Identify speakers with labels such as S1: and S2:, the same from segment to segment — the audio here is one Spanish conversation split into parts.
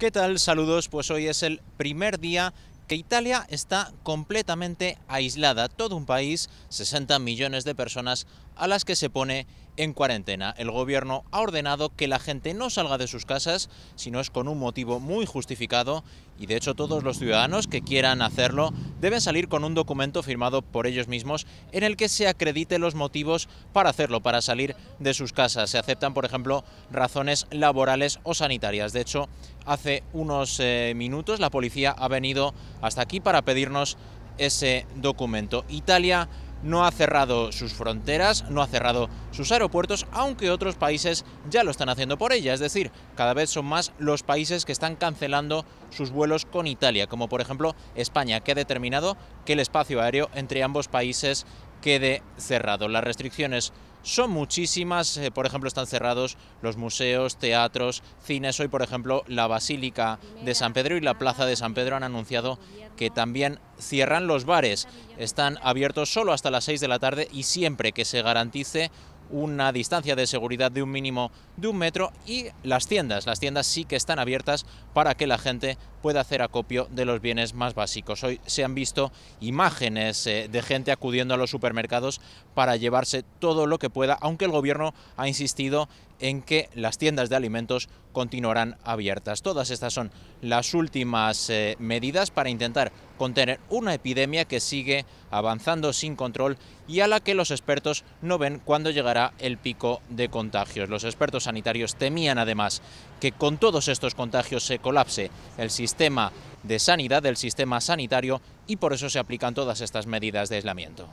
S1: ¿Qué tal? Saludos, pues hoy es el primer día que Italia está completamente aislada, todo un país, 60 millones de personas a las que se pone en cuarentena. El gobierno ha ordenado que la gente no salga de sus casas si no es con un motivo muy justificado y de hecho todos los ciudadanos que quieran hacerlo deben salir con un documento firmado por ellos mismos en el que se acredite los motivos para hacerlo, para salir de sus casas. Se aceptan, por ejemplo, razones laborales o sanitarias. De hecho, hace unos eh, minutos la policía ha venido hasta aquí para pedirnos ese documento. Italia no ha cerrado sus fronteras, no ha cerrado sus aeropuertos, aunque otros países ya lo están haciendo por ella. Es decir, cada vez son más los países que están cancelando sus vuelos con Italia, como por ejemplo España, que ha determinado que el espacio aéreo entre ambos países quede cerrado. Las restricciones son muchísimas, eh, por ejemplo están cerrados los museos, teatros, cines, hoy por ejemplo la Basílica de San Pedro y la Plaza de San Pedro han anunciado que también cierran los bares, están abiertos solo hasta las 6 de la tarde y siempre que se garantice una distancia de seguridad de un mínimo de un metro y las tiendas. Las tiendas sí que están abiertas para que la gente pueda hacer acopio de los bienes más básicos. Hoy se han visto imágenes eh, de gente acudiendo a los supermercados para llevarse todo lo que pueda, aunque el gobierno ha insistido en que las tiendas de alimentos continuarán abiertas. Todas estas son las últimas eh, medidas para intentar contener una epidemia que sigue avanzando sin control y a la que los expertos no ven cuándo llegará el pico de contagios. Los expertos sanitarios temían además que con todos estos contagios se colapse el sistema de sanidad, el sistema sanitario y por eso se aplican todas estas medidas de aislamiento.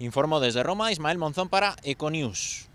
S1: Informo desde Roma Ismael Monzón para Econews.